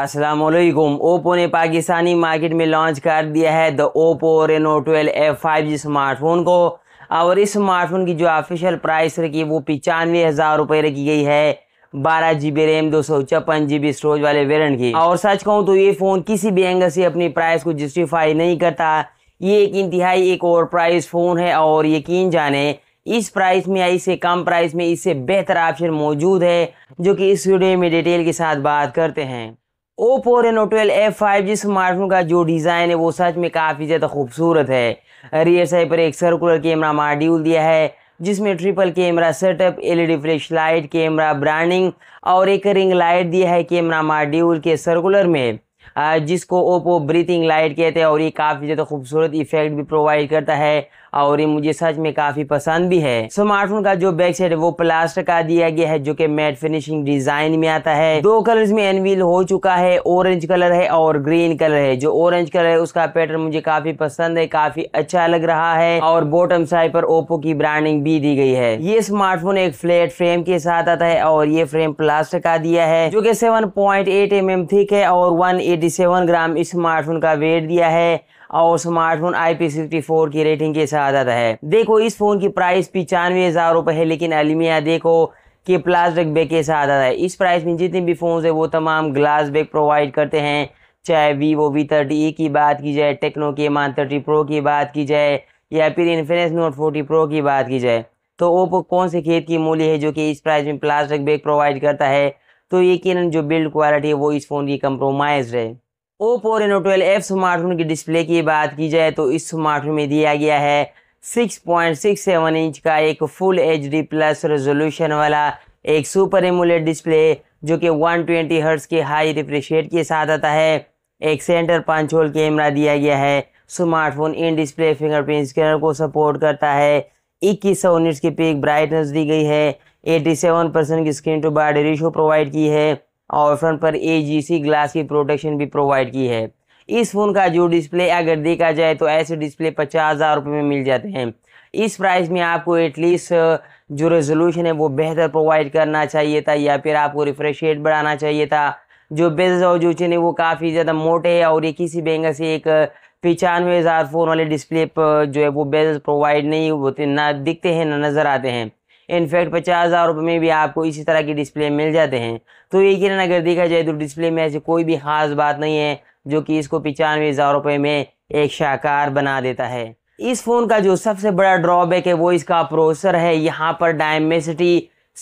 असलकुम ओप्पो ने पाकिस्तानी मार्केट में लॉन्च कर दिया है the Oppo Reno twelve F five G smartphone को और इस स्मार्टफोन की जो ऑफिशियल प्राइस रखी है वो पचानवे हज़ार रुपये रखी गई है बारह जी बी रैम दो सौ छप्पन जी बी स्टोरेज वाले वेरियंट की और सच कहूँ तो ये फ़ोन किसी भी एंगल से अपनी प्राइस को जस्टिफाई नहीं करता ये एक इंतहाई एक और प्राइस फ़ोन है और यकीन जाने इस प्राइस में या इससे कम प्राइस में इससे बेहतर ऑप्शन मौजूद है जो कि इस वीडियो में डिटेल के साथ बात करते हैं Oppo Reno twelve F five G smartphone का जो डिज़ाइन है वो सच में काफ़ी ज़्यादा खूबसूरत है रियर साइड पर एक सर्कुलर कैमरा मॉड्यूल दिया है जिसमें triple camera setup LED flash light camera branding और एक रिंग लाइट दिया है कैमरा मॉड्यूल के सर्कुलर में जिसको ओप्पो ब्रीथिंग लाइट कहते हैं और ये काफ़ी ज़्यादा खूबसूरत इफेक्ट भी प्रोवाइड करता है और ये मुझे सच में काफ़ी पसंद भी है स्मार्टफोन का जो बैक साइड है वो प्लास्टिक का दिया गया है जो कि मैट फिनिशिंग डिजाइन में आता है दो कलर्स में एनवील हो चुका है ऑरेंज कलर है और ग्रीन कलर है जो ऑरेंज कलर है उसका पैटर्न मुझे काफी पसंद है काफी अच्छा लग रहा है और बॉटम साइड पर ओप्पो की ब्रांडिंग भी दी गई है ये स्मार्टफोन एक फ्लैट फ्रेम के साथ आता है और ये फ्रेम प्लास्टिक का दिया है जो की seven point eight M M thick है और one eighty seven gram smartphone का वेट दिया है और smartphone I P sixty four की रेटिंग के साथ आता है देखो इस फोन की प्राइस पिचानवे हज़ार रुपये है लेकिन अलमिया देखो कि प्लास्टिक बैग के साथ आता है इस प्राइस में जितने भी फ़ोन है वो तमाम ग्लास बैग प्रोवाइड करते हैं चाहे वीवो वी थर्टी ए की बात की जाए टेक्नो के मान थर्टी प्रो की बात की जाए या फिर इन्फिनिक्स नोट फोर्टी प्रो की बात की जाए तो ओप्पो कौन से खेत की मूल्य है जो कि इस प्राइस में प्लास्टिक बैग प्रोवाइड करता है तो यकीन जो बिल्ड क्वालिटी है वो इस फ़ोन की कंप्रोमाइज है Oppo Reno twelve F smartphone की डिस्प्ले की बात की जाए तो इस स्मार्टफोन में दिया गया है 6.67 इंच का एक full H D plus resolution वाला एक सुपर एमुलेट डिस्प्ले जो कि 120 ट्वेंटी हर्ट्स के हाई रिफ्रेश रेट के साथ आता है एक सेंटर पाँच होल कैमरा दिया गया है smartphone in display fingerprint scanner को सपोर्ट करता है इक्कीस सौ उन्नीस की पिक ब्राइटनेस दी गई है 87 परसेंट की screen to body ratio provide की है और फ्रंट पर ए ग्लास की प्रोटेक्शन भी प्रोवाइड की है इस फ़ोन का जो डिस्प्ले अगर देखा जाए तो ऐसे डिस्प्ले पचास हज़ार रुपये में मिल जाते हैं इस प्राइस में आपको एटलीस्ट जो रेजोल्यूशन है वो बेहतर प्रोवाइड करना चाहिए था या फिर आपको रिफ्रेश रेट बढ़ाना चाहिए था जो बेजस और जो चेन है वो काफ़ी ज़्यादा मोटे है और ये किसी बैंक से एक पचानवे हज़ार फ़ोन वाले डिस्प्ले जो है वो बेज प्रोवाइड नहीं होते ना दिखते हैं ना नज़र आते हैं इनफैक्ट पचास हज़ार रुपये में भी आपको इसी तरह के डिस्प्ले मिल जाते हैं तो ये कि अगर देखा जाए तो डिस्प्ले में ऐसी कोई भी ख़ास बात नहीं है जो कि इसको पचानवे हज़ार रुपये में एक शाकार बना देता है इस फ़ोन का जो सबसे बड़ा ड्रॉबैक है वो इसका प्रोसेसर है यहाँ पर डायमेसिटी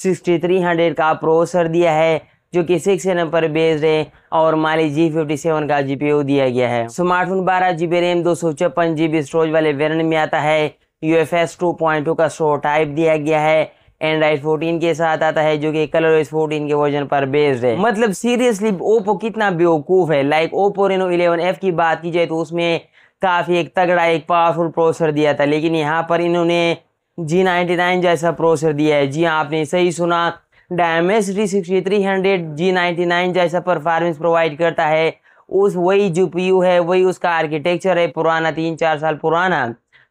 सिक्सटी थ्री हंड्रेड का प्रोसेसर दिया है जो कि सिक्स एन पर बेस्ड है और माली जी फिफ्टी सेवन का जी दिया गया है स्मार्टफोन बारह जी बी रैम दो सौ छप्पन जी बी स्टोरेज वाले वेरियंट में आता है U F S two point two का स्टोर टाइप दिया गया है एंड्राइड 14 के साथ आता है जो कि कलर ओएस फोर्टीन के वर्जन पर बेस्ड है मतलब सीरियसली ओप्पो कितना बेवकूफ़ है लाइक ओप्पो रेनो एफ की बात की जाए तो उसमें काफ़ी एक तगड़ा एक पावरफुल प्रोसेसर दिया था लेकिन यहाँ पर इन्होंने जी नाइन्टी नाइन जैसा प्रोसेसर दिया है जी हाँ, आपने सही सुना Dimensity sixty three hundred G ninety nine जैसा परफॉर्मेंस प्रोवाइड करता है उस वही जो पी यू है वही उसका आर्किटेक्चर है पुराना तीन चार साल पुराना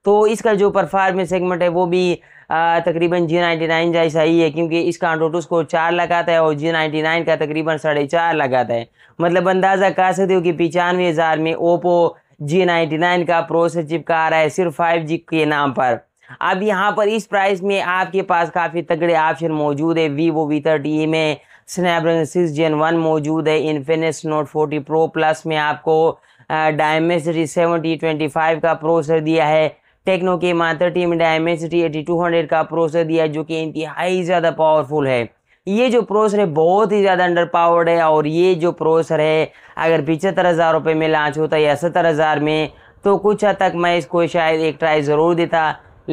तो इसका जो परफॉर्मेंस सेगमेंट है वो भी तकरीबन जी नाइन्टी नाइन जैसा ही है क्योंकि इसका टोटो स्कोर चार लगाता है और जी नाइन्टी नाइन का तकरीबन साढ़े चार लगाता है मतलब अंदाज़ा कर सकते हो कि पचानवे हज़ार में ओप्पो जी नाइन्टी नाइन का प्रोसेसर चिपका आ रहा है सिर्फ फाइव जी के नाम पर अब यहाँ पर इस प्राइस में आपके पास काफ़ी तगड़े ऑप्शन मौजूद है वीवो वी थर्टी में स्नैपड्रैगन सिक्स जेन वन मौजूद है Infinix Note forty Pro plus में आपको Dimensity seven T twenty five का प्रोसेसर दिया है टेक्नो के M R thirty India M H eighty two hundred का प्रोसेसर दिया है जो कि इंतहाई ज़्यादा पावरफुल है ये जो प्रोसेसर है बहुत ही ज़्यादा अंडर पावर्ड है और ये जो प्रोसेसर है अगर पिछहत्तर हज़ार रुपये में लॉन्च होता या सत्तर हज़ार में तो कुछ हद तक मैं इसको शायद एक ट्राई ज़रूर देता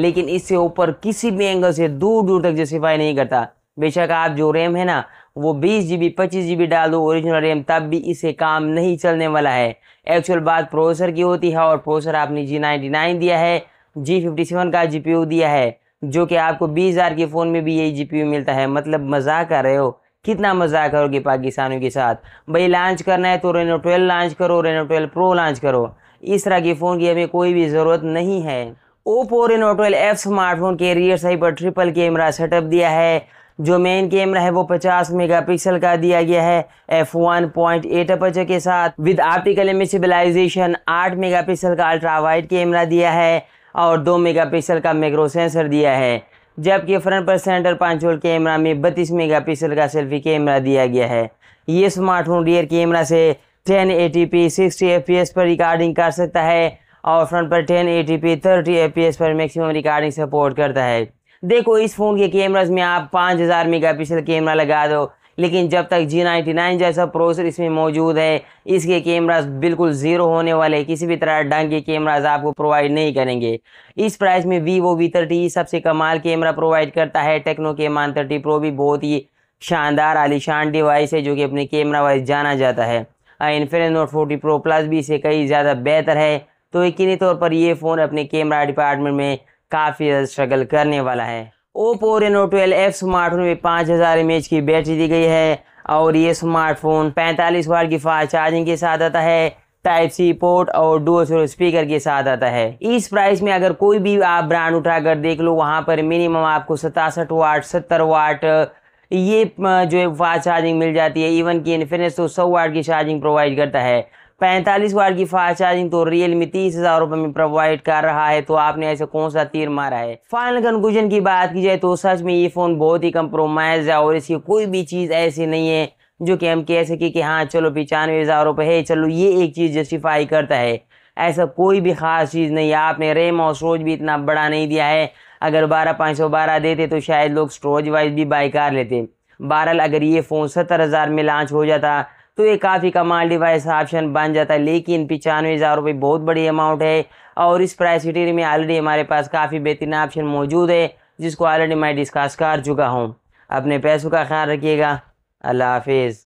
लेकिन इससे ऊपर किसी भी एंगल से दूर दूर तक जस्टिफाई नहीं करता बेशक आप जो रैम है ना वो बीस जी बी पच्चीस जी बी डाल दो ओरिजिनल रैम तब भी इसे काम नहीं चलने वाला है एक्चुअल बात प्रोसेसर की होती है और प्रोसेसर आपने जी नाइन्टी नाइन दिया है जी फिफ्टी सेवन का जी दिया है जो कि आपको बीस हज़ार के फ़ोन में भी यही जी मिलता है मतलब मजाक कर रहे हो कितना मजाक करोगे पाकिस्तानियों के साथ भाई लॉन्च करना है तो रेनो ट्वेल्व लॉन्च करो रेनो ट्वेल्व प्रो लॉन्च करो इस तरह के फ़ोन की हमें कोई भी ज़रूरत नहीं है Oppo Reno twelve F smartphone के रियर साइड पर ट्रिपल कैमरा सेटअप दिया है जो मेन कैमरा है वो 50 मेगापिक्सल का दिया गया है एफ वन पॉइंट एट के साथ विद ऑप्टिकल एमिसिबलाइजेशन 8 मेगापिक्सल का अल्ट्रा वाइड कैमरा दिया है और दो पिक्सल का मैक्रो सेंसर दिया है जबकि फ्रंट पर सेंटर पाँच वोल्ट कैमरा में बत्तीस पिक्सल का सेल्फी कैमरा दिया गया है ये स्मार्टफोन रियर कैमरा से 1080p 60fps पर रिकॉर्डिंग कर सकता है और फ्रंट पर 1080p 30fps पर मैक्सिमम रिकॉर्डिंग सपोर्ट करता है देखो इस फ़ोन के कैमराज में आप 5000 पिक्सल कैमरा लगा दो लेकिन जब तक जी नाइन्टी नाइन जैसा प्रोसेसर इसमें मौजूद है इसके कैमराज बिल्कुल ज़ीरो होने वाले किसी भी तरह ढंग के कैमराज आपको प्रोवाइड नहीं करेंगे इस प्राइस में वीवो वी थर्टी सबसे कमाल कैमरा प्रोवाइड करता है टेक्नो के मान थर्टी प्रो भी बहुत ही शानदार आलिशान डिवाइस है जो कि अपने कैमरा वाइज जाना जाता है Infinix Note forty Pro Plus भी इसे कई ज़्यादा बेहतर है तो यकीनी तौर पर ये फ़ोन अपने कैमरा डिपार्टमेंट में काफ़ी स्ट्रगल करने वाला है Oppo Reno twelve F smartphone में पाँच हज़ार एम की बैटरी दी गई है और ये स्मार्टफोन 45 वाट की फास्ट चार्जिंग के साथ आता है टाइप सी पोर्ट और डुअल स्पीकर के साथ आता है इस प्राइस में अगर कोई भी आप ब्रांड उठाकर देख लो वहाँ पर मिनिमम आपको सतासठ वाट सत्तर वाट ये जो है फास्ट चार्जिंग मिल जाती है इवन की इन्फिनिक्स तो सौ वाट की चार्जिंग प्रोवाइड करता है पैंतालीस वाट की फास्ट चार्जिंग तो रियलमी तीस हज़ार रुपये में प्रोवाइड कर रहा है तो आपने ऐसा कौन सा तीर मारा है फाइनल कंक्लूजन की बात की जाए तो सच में ये फ़ोन बहुत ही कम्प्रोमाइज़ है और इसकी कोई भी चीज़ ऐसी नहीं है जो कि हम कह सके कि हाँ चलो पचानवे हज़ार रुपये है चलो ये एक चीज़ जस्टिफाई करता है ऐसा कोई भी ख़ास चीज़ नहीं है आपने रेम और स्टोरेज भी इतना बड़ा नहीं दिया है अगर बारह पाँच सौ बारह देते तो शायद लोग स्टोरेज वाइज भी बाई कर लेते बहरहाल अगर ये फ़ोन सत्तर हज़ार में लॉन्च हो जाता तो ये काफ़ी कमाल डिवाइस ऑप्शन बन जाता है लेकिन पचानवे हज़ार रुपये बहुत बड़ी अमाउंट है और इस प्राइस सिटी में ऑलरेडी हमारे पास काफ़ी बेहतरीन ऑप्शन मौजूद है जिसको ऑलरेडी मैं डिस्कस कर चुका हूँ अपने पैसों का ख्याल रखिएगा अल्लाह हाफिज़